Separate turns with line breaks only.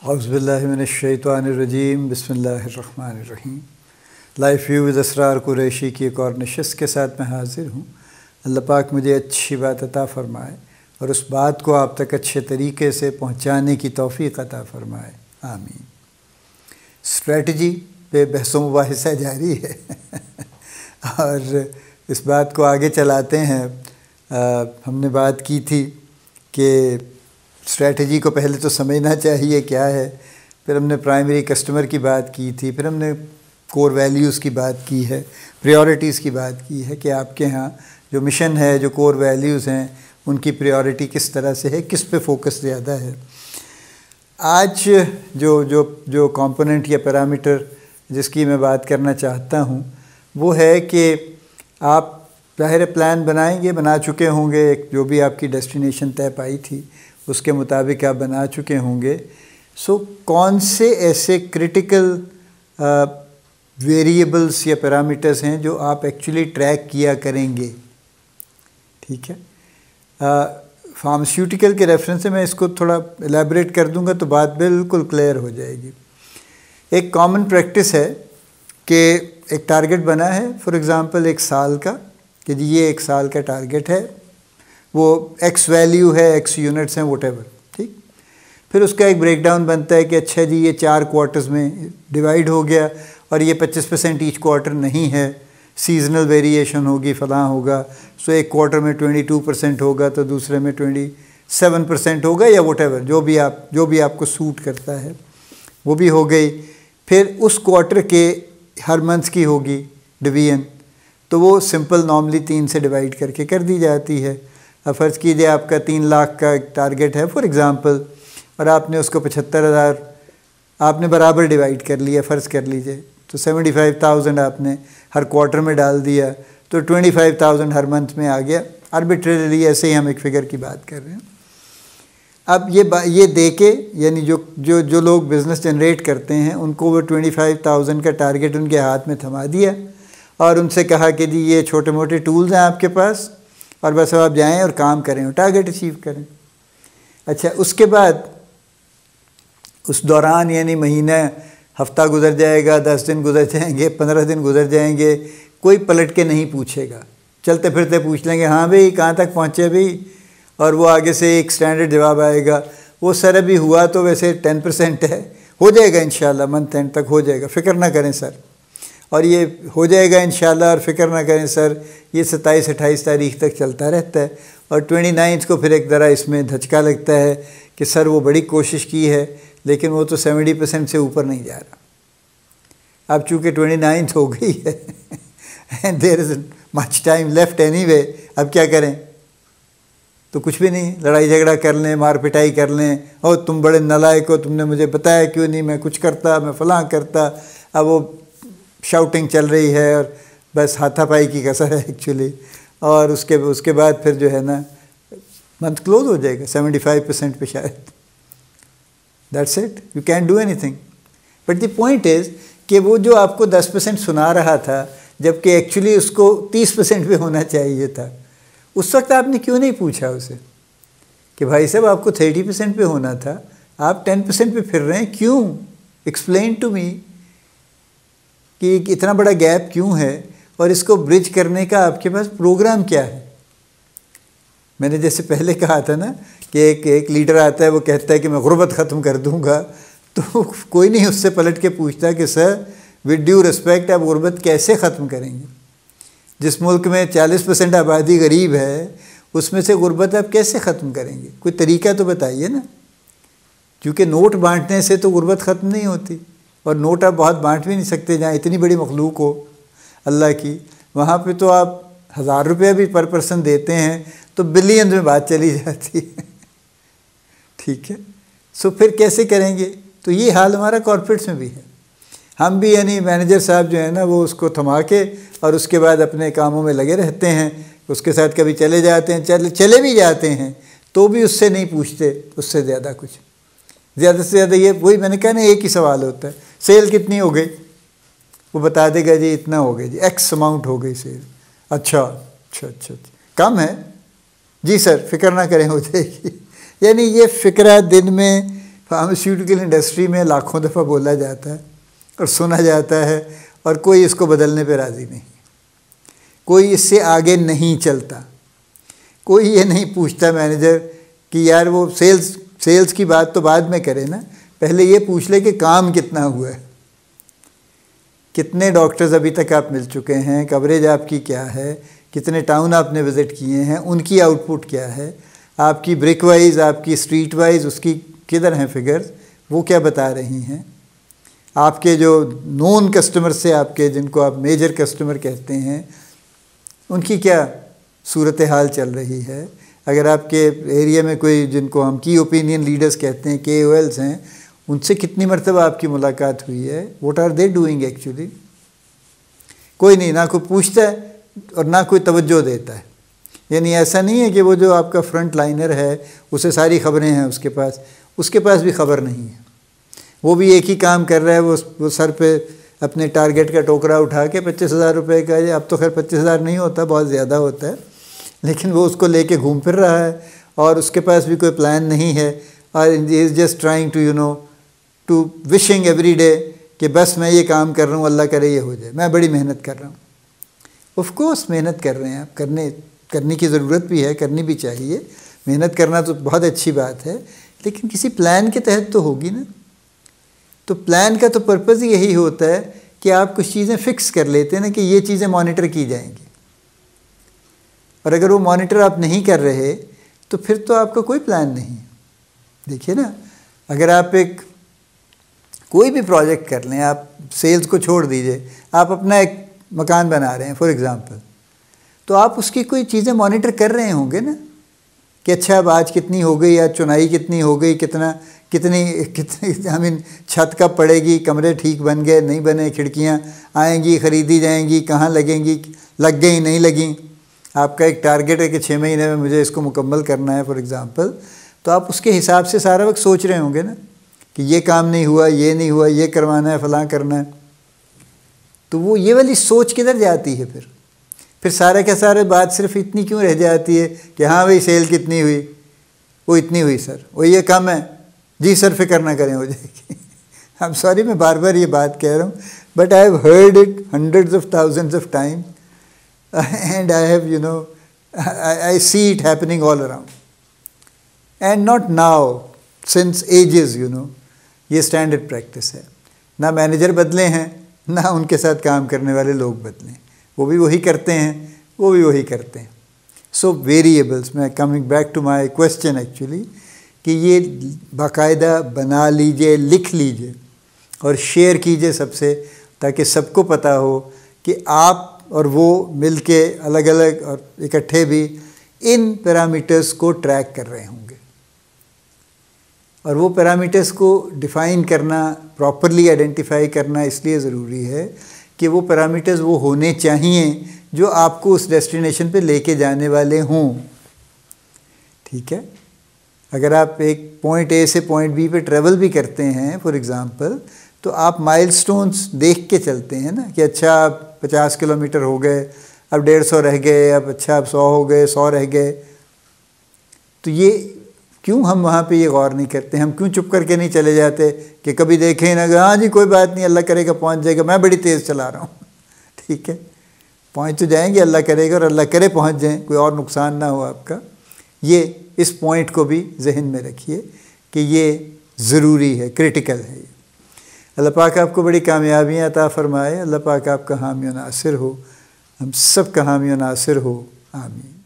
अज़बिल्लिनशैतरजीम बसमीम life view with Asrar Qureshi की एक और नशस्त के साथ मैं हाज़िर हूँ अल्लाह पाक मुझे अच्छी बात अता फ़रमाए और उस बात को आप तक अच्छे तरीके से पहुँचाने की तोफ़ी अता फ़रमाए आमीन स्ट्रेटजी पे बहसों मुबासा जारी है और इस बात को आगे चलाते हैं आ, हमने बात की थी कि स्ट्रेटजी को पहले तो समझना चाहिए क्या है फिर हमने प्राइमरी कस्टमर की बात की थी फिर हमने कोर वैल्यूज़ की बात की है प्रायोरिटीज़ की बात की है कि आपके यहाँ जो मिशन है जो कोर वैल्यूज़ हैं उनकी प्रायोरिटी किस तरह से है किस पे फोकस ज़्यादा है आज जो जो जो कंपोनेंट या पैरामीटर जिसकी मैं बात करना चाहता हूँ वो है कि आप ज़ाहिर प्लान बनाएंगे बना चुके होंगे जो भी आपकी डेस्टिनेशन तय पाई थी उसके मुताबिक आप बना चुके होंगे सो so, कौन से ऐसे क्रिटिकल वेरिएबल्स या पैरामीटर्स हैं जो आप एक्चुअली ट्रैक किया करेंगे ठीक है फार्मास्यूटिकल के रेफरेंस से मैं इसको थोड़ा एलेबरेट कर दूंगा तो बात बिल्कुल क्लियर हो जाएगी एक कॉमन प्रैक्टिस है कि एक टारगेट बना है फॉर एग्जांपल एक साल का कि जी ये एक साल का टारगेट है वो एक्स वैल्यू है एक्स यूनिट्स हैं वट ठीक फिर उसका एक ब्रेकडाउन बनता है कि अच्छा जी ये चार क्वार्टर्स में डिवाइड हो गया और ये 25 परसेंट ईच क्वार्टर नहीं है सीजनल वेरिएशन होगी फलां होगा सो एक क्वार्टर में 22 परसेंट होगा तो दूसरे में 27 परसेंट होगा या वट जो भी आप जो भी आपको सूट करता है वो भी हो गई फिर उस क्वार्टर के हर मंथ की होगी डिवीजन तो वो सिंपल नॉर्मली तीन से डिवाइड करके कर दी जाती है अब फ़र्ज़ कीजिए आपका तीन लाख का एक टारगेट है फॉर एग्ज़ाम्पल और आपने उसको पचहत्तर हज़ार आपने बराबर डिवाइड कर लिया फ़र्ज़ कर लीजिए तो सेवेंटी फाइव थाउजेंड आपने हर क्वार्टर में डाल दिया तो ट्वेंटी फाइव थाउजेंड हर मंथ में आ गया आर्बिट्रेरी ऐसे ही हम एक फिगर की बात कर रहे हैं अब ये ये दे के यानी जो जो जो लोग बिज़नेस जनरेट करते हैं उनको वो ट्वेंटी फाइव थाउजेंड का टारगेट उनके हाथ में थमा दिया और उनसे कहा कि जी ये छोटे मोटे टूल्स हैं आपके पास और बस अब आप जाएं और काम करें और टारगेट अचीव करें अच्छा उसके बाद उस दौरान यानी महीना हफ्ता गुजर जाएगा दस दिन गुजर जाएंगे पंद्रह दिन गुजर जाएंगे कोई पलट के नहीं पूछेगा चलते फिरते पूछ लेंगे हाँ भाई कहाँ तक पहुँचे भाई और वो आगे से एक स्टैंडर्ड जवाब आएगा वो सर अभी हुआ तो वैसे टेन परसेंट है हो जाएगा इन मंथ एंड तक हो जाएगा फिक्र ना करें सर और ये हो जाएगा इन और फिक्र ना करें सर ये सत्ताईस अट्ठाईस तारीख तक चलता रहता है और ट्वेंटी नाइन्थ को फिर एक ज़रा इसमें धचका लगता है कि सर वो बड़ी कोशिश की है लेकिन वो तो सेवेंटी परसेंट से ऊपर नहीं जा रहा अब चूँकि ट्वेंटी नाइन्थ हो गई है and there is much time left anyway अब क्या करें तो कुछ भी नहीं लड़ाई झगड़ा कर लें मार पिटाई कर लें और तुम बड़े नलायक हो तुमने मुझे बताया क्यों नहीं मैं कुछ करता मैं फलां करता अब वो शाउटिंग चल रही है और बस हाथापाई की कसर है एक्चुअली और उसके उसके बाद फिर जो है ना मंथ क्लोज हो जाएगा सेवेंटी फाइव परसेंट पर शायद that's it you can do anything but the point is कि वो जो आपको दस परसेंट सुना रहा था जबकि एक्चुअली उसको तीस परसेंट भी होना चाहिए था उस वक्त आपने क्यों नहीं पूछा उसे कि भाई साहब आपको थर्टी परसेंट पर होना था आप टेन परसेंट पर फिर रहे हैं क्यों एक्सप्लेन टू मी कि इतना बड़ा गैप क्यों है और इसको ब्रिज करने का आपके पास प्रोग्राम क्या है मैंने जैसे पहले कहा था ना कि एक एक लीडर आता है वो कहता है कि मैं गुर्बत ख़त्म कर दूंगा तो कोई नहीं उससे पलट के पूछता कि सर विद ड्यू रिस्पेक्ट आप गुर्बत कैसे ख़त्म करेंगे जिस मुल्क में 40 परसेंट आबादी गरीब है उसमें से गुर्बत आप कैसे ख़त्म करेंगे कोई तरीका तो बताइए ना क्योंकि नोट बांटने से तो गुर्बत ख़त्म नहीं होती और नोट आप बहुत बांट भी नहीं सकते जहाँ इतनी बड़ी मखलूक हो अल्लाह की वहाँ पे तो आप हज़ार रुपया भी पर पर्सन देते हैं तो बिलियन में बात चली जाती है ठीक है सो फिर कैसे करेंगे तो ये हाल हमारा कॉरपोरेट्स में भी है हम भी यानी मैनेजर साहब जो है ना वो उसको थमा के और उसके बाद अपने कामों में लगे रहते हैं उसके साथ कभी चले जाते हैं चले चले भी जाते हैं तो भी उससे नहीं पूछते उससे ज़्यादा कुछ ज़्यादा से ज़्यादा ये वही मैंने कहा ना एक ही सवाल होता है सेल कितनी हो गई वो बता देगा जी इतना हो गया जी एक्स अमाउंट हो गई सेल अच्छा, अच्छा अच्छा अच्छा कम है जी सर फिक्र ना करें हो जाएगी यानी ये फिक्रा दिन में फार्मास्यूटिकल इंडस्ट्री में लाखों दफ़ा बोला जाता है और सुना जाता है और कोई इसको बदलने पर राज़ी नहीं कोई इससे आगे नहीं चलता कोई ये नहीं पूछता मैनेजर कि यार वो सेल्स सेल्स की बात तो बाद में करें ना पहले ये पूछ ले कि काम कितना हुआ है कितने डॉक्टर्स अभी तक आप मिल चुके हैं कवरेज आपकी क्या है कितने टाउन आपने विज़िट किए हैं उनकी आउटपुट क्या है आपकी ब्रिक वाइज आपकी स्ट्रीट वाइज उसकी किधर हैं फिगर्स वो क्या बता रही हैं आपके जो नॉन कस्टमर से आपके जिनको आप मेजर कस्टमर कहते हैं उनकी क्या सूरत हाल चल रही है अगर आपके एरिया में कोई जिनको हम की ओपिनियन लीडर्स कहते हैं के ओ एल्स हैं उनसे कितनी मरतबा आपकी मुलाकात हुई है what are they doing actually कोई नहीं ना कोई पूछता है और ना कोई तवज्जो देता है यानी ऐसा नहीं है कि वो जो आपका फ्रंट लाइनर है उसे सारी खबरें हैं उसके पास उसके पास भी खबर नहीं है वो भी एक ही काम कर रहा है वो वो सर पे अपने टारगेट का टोकरा उठा के पच्चीस हज़ार रुपये का अब तो खैर पच्चीस हज़ार नहीं होता बहुत ज़्यादा होता है लेकिन वो उसको लेके घूम फिर रहा है और उसके पास भी कोई प्लान नहीं है और is just trying to you know to wishing every day कि बस मैं ये काम कर रहा हूँ अल्लाह करे ये हो जाए मैं बड़ी मेहनत कर रहा हूँ ऑफकोर्स मेहनत कर रहे हैं आप करने करने की ज़रूरत भी है करनी भी चाहिए मेहनत करना तो बहुत अच्छी बात है लेकिन किसी प्लान के तहत तो होगी ना तो प्लान का तो पर्पज़ यही होता है कि आप कुछ चीज़ें फ़िक्स कर लेते हैं ना कि ये चीज़ें मॉनिटर की जाएंगी और अगर वो मॉनिटर आप नहीं कर रहे तो फिर तो आपका कोई प्लान नहीं देखिए ना अगर आप एक कोई भी प्रोजेक्ट कर लें आप सेल्स को छोड़ दीजिए आप अपना एक मकान बना रहे हैं फॉर एग्ज़ाम्पल तो आप उसकी कोई चीज़ें मॉनिटर कर रहे होंगे ना कि अच्छा अब आज कितनी हो गई आज चुनाई कितनी हो गई कितना कितनी कितनी आई मीन छत कब पड़ेगी कमरे ठीक बन गए नहीं बने खिड़कियाँ आएंगी ख़रीदी जाएंगी कहाँ लगेंगी लग गई नहीं लगी आपका एक टारगेट है कि छः महीने में मुझे इसको मुकम्मल करना है फॉर एग्ज़ाम्पल तो आप उसके हिसाब से सारा वक्त सोच रहे होंगे ना कि ये काम नहीं हुआ ये नहीं हुआ ये करवाना है फलां करना है तो वो ये वाली सोच किधर जाती है फिर फिर सारे के सारे बात सिर्फ इतनी क्यों रह जाती है कि हाँ भाई सेल कितनी हुई वो इतनी हुई सर वो ये कम है जी सर फिक्र ना करें हो जाएगी आई एम सॉरी मैं बार बार ये बात कह रहा हूँ but I have heard it hundreds of thousands of time and I have you know I see it happening all around and not now since ages you know ये standard practice है ना manager बदले हैं ना उनके साथ काम करने वाले लोग बदले वो भी वही करते हैं वो भी वही करते हैं सो वेरिएबल्स मैं coming back to my question actually कि ये बाकायदा बना लीजिए लिख लीजिए और शेयर कीजिए सबसे ताकि सबको पता हो कि आप और वो मिलके अलग अलग और इकट्ठे भी इन पैरामीटर्स को ट्रैक कर रहे होंगे और वो पैरामीटर्स को डिफ़ाइन करना प्रॉपरली आइडेंटिफाई करना इसलिए ज़रूरी है कि वो पैरामीटर्स वो होने चाहिए जो आपको उस डेस्टिनेशन पे लेके जाने वाले हों ठीक है अगर आप एक पॉइंट ए से पॉइंट बी पे ट्रेवल भी करते हैं फॉर एग्ज़ाम्पल तो आप माइलस्टोन्स देख के चलते हैं ना कि अच्छा आप पचास किलोमीटर हो गए अब डेढ़ सौ रह गए अब अच्छा अब सौ हो गए सौ रह गए तो ये क्यों हम वहाँ पे ये गौर नहीं करते हम क्यों चुप करके नहीं चले जाते कि कभी देखें ही ना हाँ जी कोई बात नहीं अल्लाह करेगा पहुँच जाएगा मैं बड़ी तेज़ चला रहा हूँ ठीक है पहुँच तो जाएंगे अल्लाह करेगा और अल्लाह करे पहुँच जाएँ कोई और नुकसान ना हो आपका ये इस पॉइंट को भी जहन में रखिए कि ये ज़रूरी है क्रिटिकल है ये अल्लाह पाक आपको बड़ी कामयाबियाँ अता फ़रमाए अल्लाह पाक आपका हामी नासिर हो हम सब का हामी नासिर हो आमीन